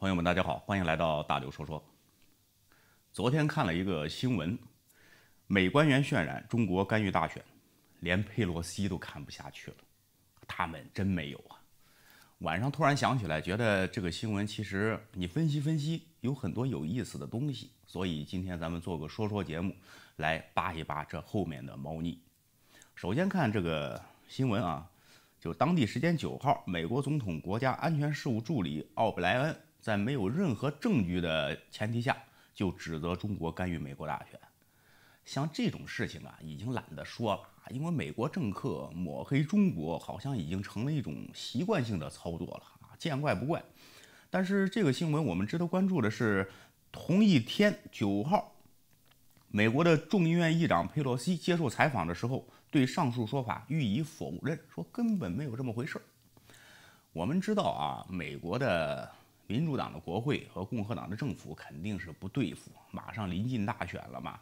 朋友们，大家好，欢迎来到大刘说说。昨天看了一个新闻，美官员渲染中国干预大选，连佩洛西都看不下去了。他们真没有啊！晚上突然想起来，觉得这个新闻其实你分析分析，有很多有意思的东西。所以今天咱们做个说说节目，来扒一扒这后面的猫腻。首先看这个新闻啊，就当地时间九号，美国总统国家安全事务助理奥布莱恩。在没有任何证据的前提下，就指责中国干预美国大选，像这种事情啊，已经懒得说了。因为美国政客抹黑中国，好像已经成了一种习惯性的操作了啊，见怪不怪。但是这个新闻我们值得关注的是，同一天九号，美国的众议院议长佩洛西接受采访的时候，对上述说法予以否认，说根本没有这么回事。我们知道啊，美国的。民主党的国会和共和党的政府肯定是不对付，马上临近大选了嘛。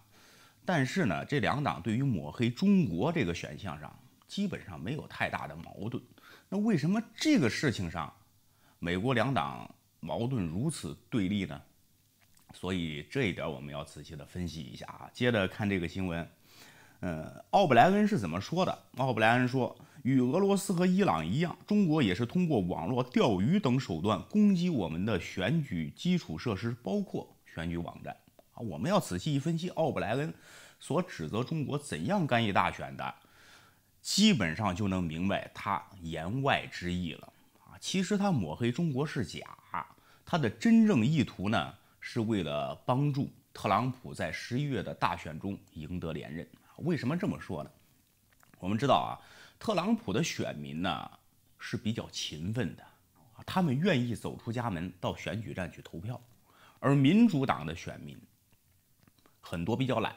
但是呢，这两党对于抹黑中国这个选项上，基本上没有太大的矛盾。那为什么这个事情上，美国两党矛盾如此对立呢？所以这一点我们要仔细的分析一下啊。接着看这个新闻。呃，奥布莱恩是怎么说的？奥布莱恩说，与俄罗斯和伊朗一样，中国也是通过网络钓鱼等手段攻击我们的选举基础设施，包括选举网站。啊，我们要仔细一分析奥布莱恩所指责中国怎样干预大选的，基本上就能明白他言外之意了。啊，其实他抹黑中国是假，他的真正意图呢，是为了帮助特朗普在十一月的大选中赢得连任。为什么这么说呢？我们知道啊，特朗普的选民呢是比较勤奋的，他们愿意走出家门到选举站去投票，而民主党的选民很多比较懒，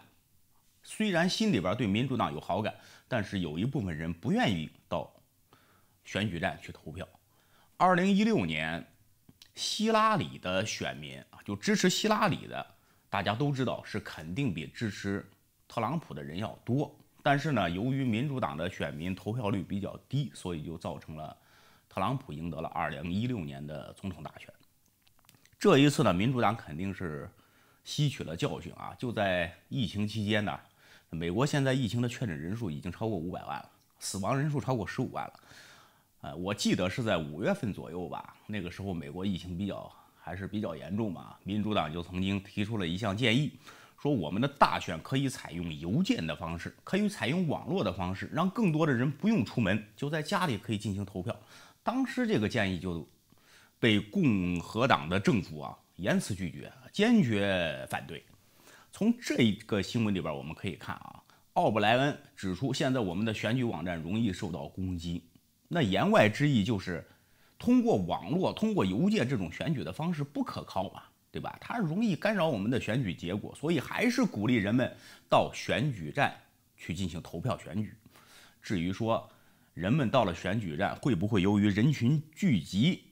虽然心里边对民主党有好感，但是有一部分人不愿意到选举站去投票。二零一六年，希拉里的选民啊，就支持希拉里的，大家都知道是肯定比支持。特朗普的人要多，但是呢，由于民主党的选民投票率比较低，所以就造成了特朗普赢得了2016年的总统大选。这一次呢，民主党肯定是吸取了教训啊。就在疫情期间呢，美国现在疫情的确诊人数已经超过五百万了，死亡人数超过十五万了。呃，我记得是在五月份左右吧，那个时候美国疫情比较还是比较严重嘛，民主党就曾经提出了一项建议。说我们的大选可以采用邮件的方式，可以采用网络的方式，让更多的人不用出门，就在家里可以进行投票。当时这个建议就被共和党的政府啊严词拒绝，坚决反对。从这一个新闻里边，我们可以看啊，奥布莱恩指出，现在我们的选举网站容易受到攻击。那言外之意就是，通过网络、通过邮件这种选举的方式不可靠啊。对吧？它容易干扰我们的选举结果，所以还是鼓励人们到选举站去进行投票选举。至于说人们到了选举站会不会由于人群聚集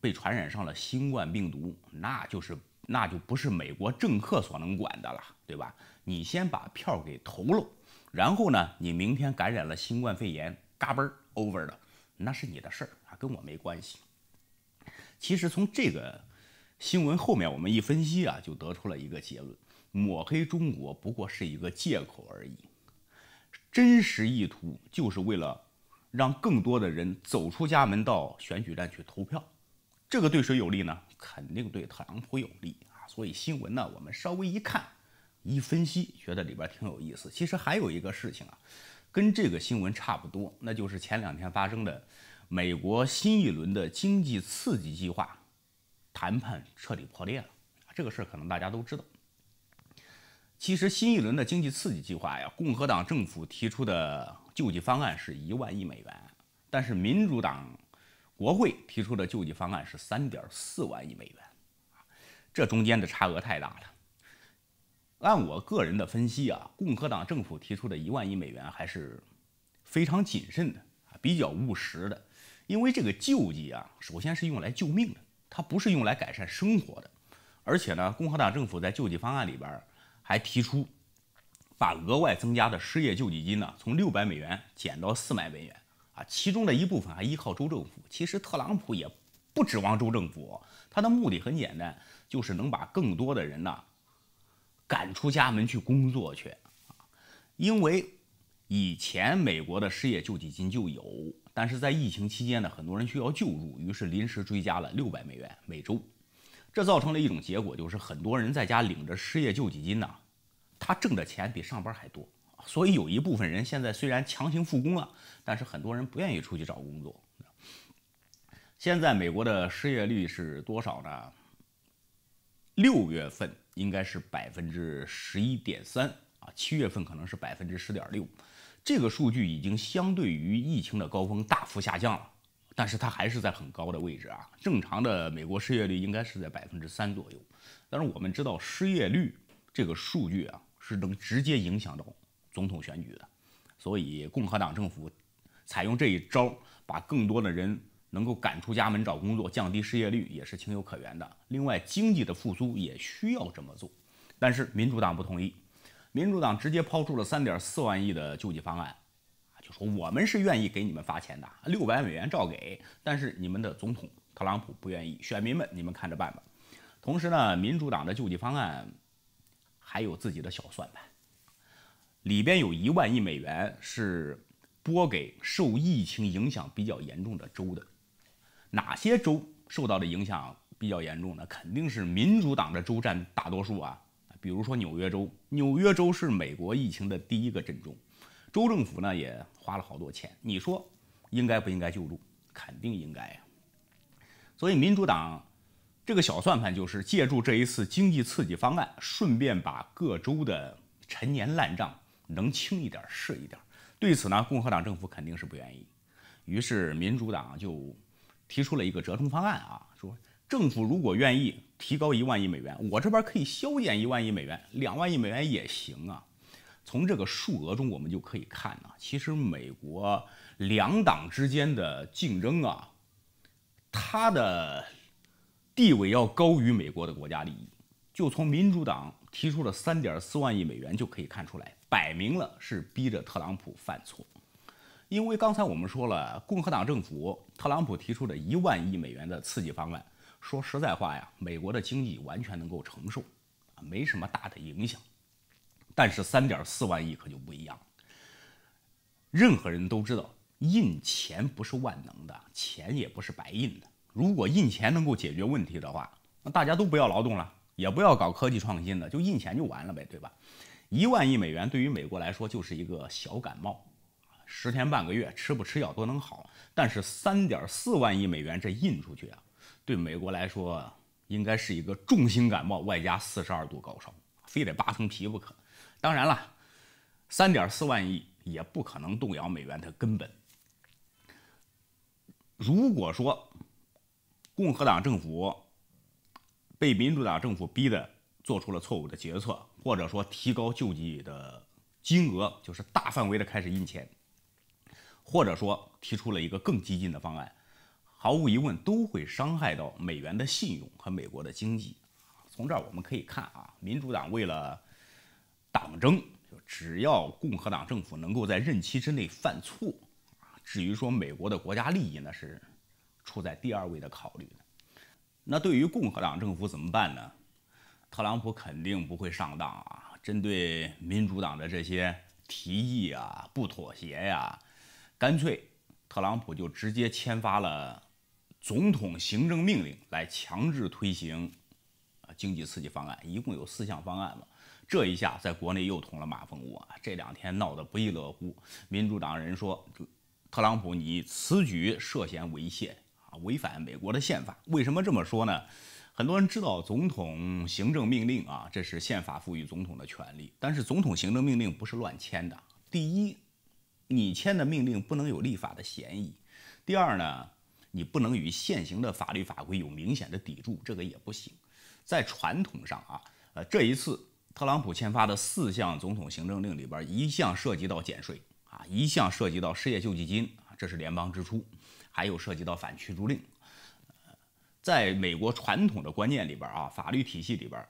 被传染上了新冠病毒，那就是那就不是美国政客所能管的了，对吧？你先把票给投了，然后呢，你明天感染了新冠肺炎，嘎嘣 over 了，那是你的事儿啊，跟我没关系。其实从这个。新闻后面我们一分析啊，就得出了一个结论：抹黑中国不过是一个借口而已，真实意图就是为了让更多的人走出家门到选举站去投票。这个对谁有利呢？肯定对特朗普有利啊。所以新闻呢，我们稍微一看，一分析，觉得里边挺有意思。其实还有一个事情啊，跟这个新闻差不多，那就是前两天发生的美国新一轮的经济刺激计划。谈判彻底破裂了，这个事儿可能大家都知道。其实新一轮的经济刺激计划呀，共和党政府提出的救济方案是一万亿美元，但是民主党国会提出的救济方案是三点四万亿美元，这中间的差额太大了。按我个人的分析啊，共和党政府提出的一万亿美元还是非常谨慎的啊，比较务实的，因为这个救济啊，首先是用来救命的。它不是用来改善生活的，而且呢，共和党政府在救济方案里边还提出，把额外增加的失业救济金呢从六百美元减到四百美元啊，其中的一部分还依靠州政府。其实特朗普也不指望州政府，他的目的很简单，就是能把更多的人呢赶出家门去工作去啊，因为以前美国的失业救济金就有。但是在疫情期间呢，很多人需要救助，于是临时追加了六百美元每周，这造成了一种结果，就是很多人在家领着失业救济金呢，他挣的钱比上班还多，所以有一部分人现在虽然强行复工了，但是很多人不愿意出去找工作。现在美国的失业率是多少呢？六月份应该是百分之十一点三啊，七月份可能是百分之十点六。这个数据已经相对于疫情的高峰大幅下降了，但是它还是在很高的位置啊。正常的美国失业率应该是在百分之三左右，但是我们知道失业率这个数据啊，是能直接影响到总统选举的。所以共和党政府采用这一招，把更多的人能够赶出家门找工作，降低失业率也是情有可原的。另外，经济的复苏也需要这么做，但是民主党不同意。民主党直接抛出了三点四万亿的救济方案，就说我们是愿意给你们发钱的，六百美元照给，但是你们的总统特朗普不愿意，选民们你们看着办吧。同时呢，民主党的救济方案还有自己的小算盘，里边有一万亿美元是拨给受疫情影响比较严重的州的。哪些州受到的影响比较严重呢？肯定是民主党的州占大多数啊。比如说纽约州，纽约州是美国疫情的第一个震中，州政府呢也花了好多钱。你说应该不应该救助？肯定应该呀。所以民主党这个小算盘就是借助这一次经济刺激方案，顺便把各州的陈年烂账能清一点是一点。对此呢，共和党政府肯定是不愿意。于是民主党就提出了一个折中方案啊，说政府如果愿意。提高一万亿美元，我这边可以削减一万亿美元，两万亿美元也行啊。从这个数额中，我们就可以看呢，其实美国两党之间的竞争啊，它的地位要高于美国的国家利益。就从民主党提出的三点四万亿美元就可以看出来，摆明了是逼着特朗普犯错。因为刚才我们说了，共和党政府特朗普提出的一万亿美元的刺激方案。说实在话呀，美国的经济完全能够承受，啊，没什么大的影响。但是三点四万亿可就不一样了。任何人都知道，印钱不是万能的，钱也不是白印的。如果印钱能够解决问题的话，那大家都不要劳动了，也不要搞科技创新的，就印钱就完了呗，对吧？一万亿美元对于美国来说就是一个小感冒，十天半个月吃不吃药都能好。但是三点四万亿美元这印出去啊！对美国来说，应该是一个重型感冒外加四十二度高烧，非得扒层皮不可。当然了，三点四万亿也不可能动摇美元的根本。如果说共和党政府被民主党政府逼的做出了错误的决策，或者说提高救济的金额，就是大范围的开始印钱，或者说提出了一个更激进的方案。毫无疑问，都会伤害到美元的信用和美国的经济。从这儿我们可以看啊，民主党为了党争，就只要共和党政府能够在任期之内犯错啊。至于说美国的国家利益，那是处在第二位的考虑的。那对于共和党政府怎么办呢？特朗普肯定不会上当啊！针对民主党的这些提议啊，不妥协呀，干脆特朗普就直接签发了。总统行政命令来强制推行啊经济刺激方案，一共有四项方案嘛。这一下在国内又捅了马蜂窝，这两天闹得不亦乐乎。民主党人说，特朗普你此举涉嫌违宪啊，违反美国的宪法。为什么这么说呢？很多人知道总统行政命令啊，这是宪法赋予总统的权利。但是总统行政命令不是乱签的。第一，你签的命令不能有立法的嫌疑。第二呢？你不能与现行的法律法规有明显的抵触，这个也不行。在传统上啊，呃，这一次特朗普签发的四项总统行政令里边，一项涉及到减税啊，一项涉及到失业救济金啊，这是联邦支出，还有涉及到反驱逐令。呃，在美国传统的观念里边啊，法律体系里边，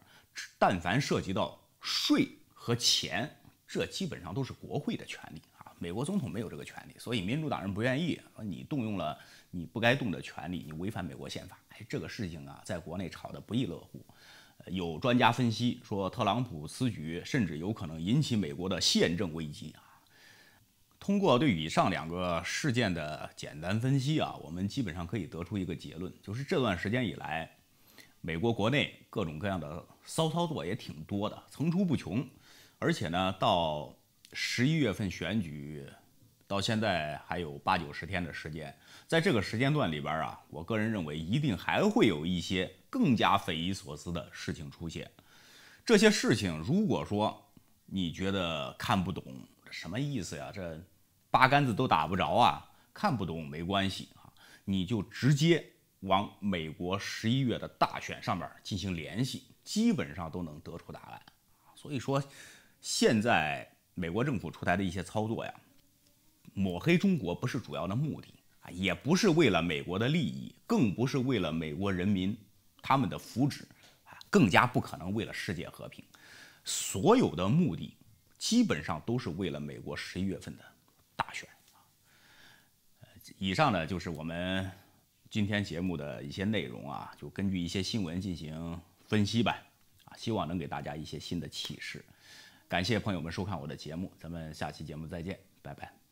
但凡涉及到税和钱，这基本上都是国会的权利。美国总统没有这个权利，所以民主党人不愿意说你动用了你不该动的权利，你违反美国宪法。哎，这个事情啊，在国内吵得不亦乐乎。有专家分析说，特朗普此举甚至有可能引起美国的宪政危机啊。通过对以上两个事件的简单分析啊，我们基本上可以得出一个结论，就是这段时间以来，美国国内各种各样的骚操作也挺多的，层出不穷，而且呢，到。十一月份选举到现在还有八九十天的时间，在这个时间段里边啊，我个人认为一定还会有一些更加匪夷所思的事情出现。这些事情，如果说你觉得看不懂什么意思呀，这八竿子都打不着啊，看不懂没关系啊，你就直接往美国十一月的大选上面进行联系，基本上都能得出答案。所以说，现在。美国政府出台的一些操作呀，抹黑中国不是主要的目的啊，也不是为了美国的利益，更不是为了美国人民他们的福祉啊，更加不可能为了世界和平，所有的目的基本上都是为了美国十一月份的大选啊。以上呢就是我们今天节目的一些内容啊，就根据一些新闻进行分析吧啊，希望能给大家一些新的启示。感谢朋友们收看我的节目，咱们下期节目再见，拜拜。